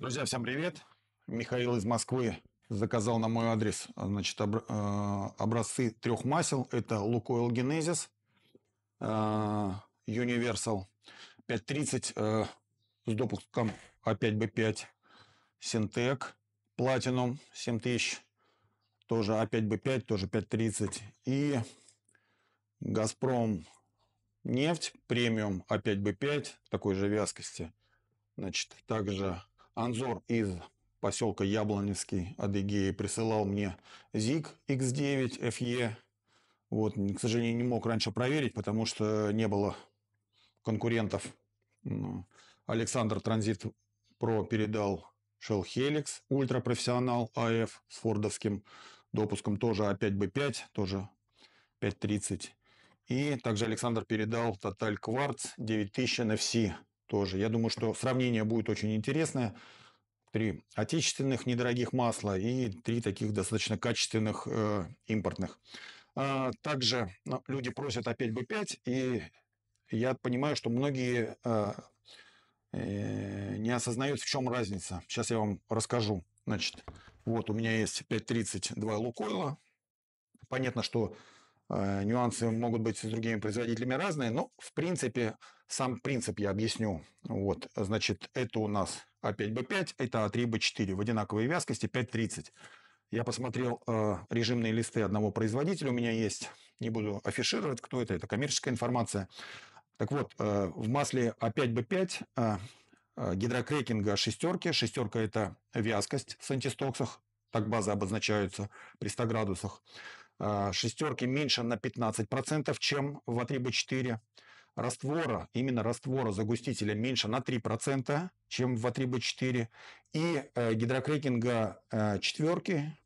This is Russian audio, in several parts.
Друзья, всем привет. Михаил из Москвы заказал на мой адрес значит, обр э, образцы трех масел. Это Лукойл Генезис, э, Universal 530 э, с допуском опять 5 б 5 Syntec Platinum 7000, тоже опять 5 б 5 тоже 530. И Газпром нефть премиум опять 5 б 5 такой же вязкости. Значит, также Анзор из поселка Яблонецкий, Адыгеи присылал мне ZIG X9 FE. Вот, к сожалению, не мог раньше проверить, потому что не было конкурентов. Ну, Александр Транзит про передал Shell Helix, ультрапрофессионал AF а с фордовским допуском, тоже опять b 5 тоже 5.30. И также Александр передал Total Quartz 9000 NFC тоже. Я думаю, что сравнение будет очень интересное. Три отечественных недорогих масла и три таких достаточно качественных э, импортных. А, также ну, люди просят опять B5, и я понимаю, что многие э, э, не осознают, в чем разница. Сейчас я вам расскажу. Значит, вот у меня есть 5.30 два лукойла. Понятно, что Э, нюансы могут быть с другими производителями разные, но, в принципе, сам принцип я объясню. Вот, значит, это у нас А5Б5, это А3Б4 в одинаковой вязкости 5.30. Я посмотрел э, режимные листы одного производителя, у меня есть, не буду афишировать, кто это, это коммерческая информация. Так вот, э, в масле А5Б5 э, э, гидрокрекинга шестерки, шестерка – это вязкость с антистоксах, так базы обозначаются при 100 градусах. А, шестерки меньше на 15%, чем в А3Б4. Раствора, именно раствора загустителя меньше на 3%, чем в А3Б4. И э, гидрокрекинга э, четверки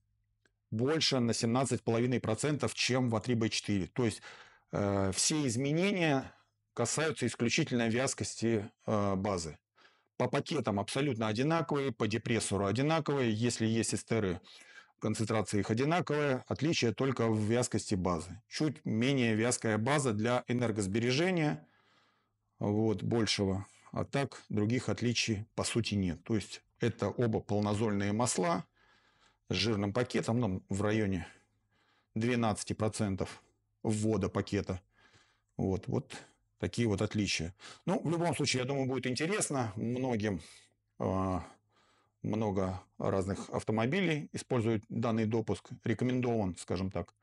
больше на 17,5%, чем в А3Б4. То есть э, все изменения касаются исключительно вязкости базы. По пакетам абсолютно одинаковые, по депрессору одинаковые, если есть эстеры концентрации их одинаковая, отличие только в вязкости базы. Чуть менее вязкая база для энергосбережения вот, большего, а так других отличий по сути нет. То есть это оба полнозольные масла с жирным пакетом там, ну, в районе 12% ввода пакета. Вот, вот такие вот отличия. Ну, в любом случае, я думаю, будет интересно многим. А, много разных автомобилей используют данный допуск, рекомендован, скажем так.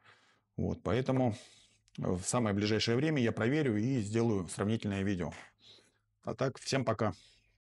Вот, поэтому э, в самое ближайшее время я проверю и сделаю сравнительное видео. А так, всем пока.